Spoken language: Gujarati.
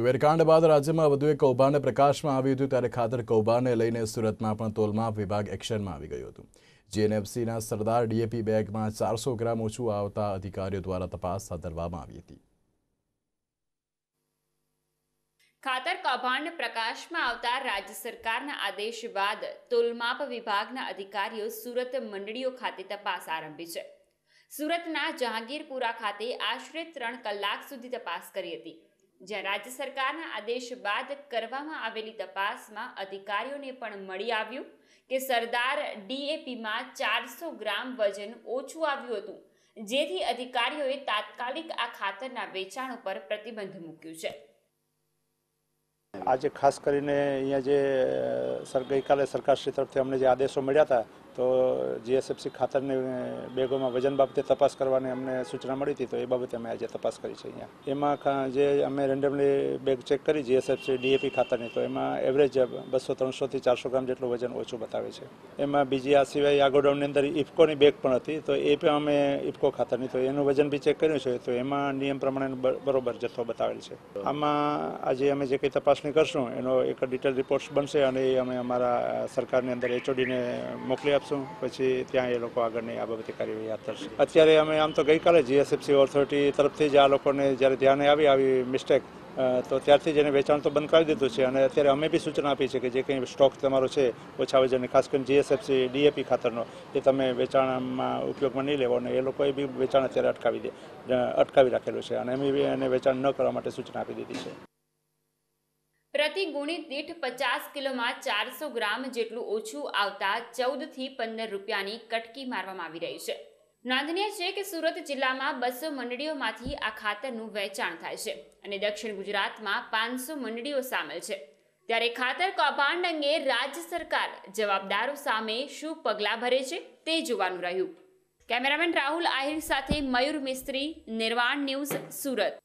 વેરકાંડ બાદ રાજ્યમાં વધુ એક કૌભાંડ પ્રકાશમાં આવ્યું હતું ત્યારે ખાતર કૌભાંડને લઈને સુરતમાં પણ તોલમાપ વિભાગ એક્શનમાં આવી ગયું હતું જીએનએફસીના સરદાર ડીએપી બેગમાં ચારસો ગ્રામ ઓછું આવતા અધિકારીઓ દ્વારા તપાસ હાથ ધરવામાં આવી હતી ખાતર કૌભાંડ પ્રકાશમાં આવતા રાજ્ય સરકારના આદેશ બાદ તોલમાપ વિભાગના અધિકારીઓ સુરત મંડળીઓ ખાતે તપાસ આરંભી છે સુરતના જહાંગીરપુરા ખાતે આશરે ત્રણ કલાક સુધી તપાસ કરી હતી જ્યાં રાજ્ય સરકારના આદેશ બાદ કરવામાં આવેલી તપાસમાં અધિકારીઓને પણ મળી આવ્યું કે સરદાર ડીએપીમાં ચારસો ગ્રામ વજન ઓછું આવ્યું હતું જેથી અધિકારીઓએ તાત્કાલિક આ ખાતરના વેચાણ ઉપર પ્રતિબંધ મૂક્યું છે આજે ખાસ કરીને અહીંયા જે ગઈકાલે સરકારશ્રી તરફથી અમને જે આદેશો મળ્યા હતા તો જીએસએફસી ખાતરની બેગોમાં વજન બાબતે તપાસ કરવાની અમને સૂચના મળી હતી તો એ બાબતે અમે આજે તપાસ કરી છે અહીંયા એમાં જે અમે રેન્ડમલી બેગ ચેક કરી જીએસએફસી ડીએપી ખાતરની તો એમાં એવરેજ બસો ત્રણસોથી ચારસો ગ્રામ જેટલું વજન ઓછું બતાવે છે એમાં બીજી આ સિવાય આગોડાઉનની અંદર ઇફકોની બેગ પણ હતી તો એ પણ અમે ઇફકો ખાતરની તો એનું વજન બી ચેક કર્યું છે તો એમાં નિયમ પ્રમાણે બરોબર જથ્થો બતાવેલ છે આમાં આજે અમે જે કંઈ તપાસણી કરશું એનો એક ડિટેલ રિપોર્ટ્સ બનશે અને એ અમે અમારા સરકારની અંદર એચઓડીને મોકલી આપશું પછી ત્યાં એ લોકો આગળની આ બાબતે કાર્યવાહી હાથ ધરશે અત્યારે અમે આમ તો ગઈકાલે જીએસએફસી ઓથોરિટી તરફથી જ આ લોકોને જ્યારે ધ્યાને આવી આવી મિસ્ટેક તો ત્યારથી જ એને વેચાણ તો બંધ કરી દીધું છે અને અત્યારે અમે બી સૂચના આપી છે કે જે કંઈ સ્ટોક તમારો છે ઓછા વજનને ખાસ કરીને જીએસએફસી ડીએપી ખાતરનો એ તમે વેચાણમાં ઉપયોગમાં નહીં લેવો અને એ લોકોએ બી વેચાણ અત્યારે અટકાવી દે અટકાવી રાખેલું છે અને અમે બી એને વેચાણ ન કરવા માટે સૂચના આપી દીધી છે પ્રતિ ગુણિત દીઠ પચાસ કિલોમાં ચારસો ગ્રામ જેટલું ઓછું આવતા ચૌદથી પંદર રૂપિયાની કટકી મારવામાં આવી રહી છે નોંધનીય છે કે સુરત જિલ્લામાં બસો મંડળીઓમાંથી આ ખાતરનું વેચાણ થાય છે અને દક્ષિણ ગુજરાતમાં પાંચસો મંડળીઓ સામેલ છે ત્યારે ખાતર કૌભાંડ અંગે રાજ્ય સરકાર જવાબદારો સામે શું પગલાં ભરે છે તે જોવાનું રહ્યું કેમેરામેન રાહુલ આહિર સાથે મયુર મિસ્ત્રી નિર્વાણ ન્યૂઝ સુરત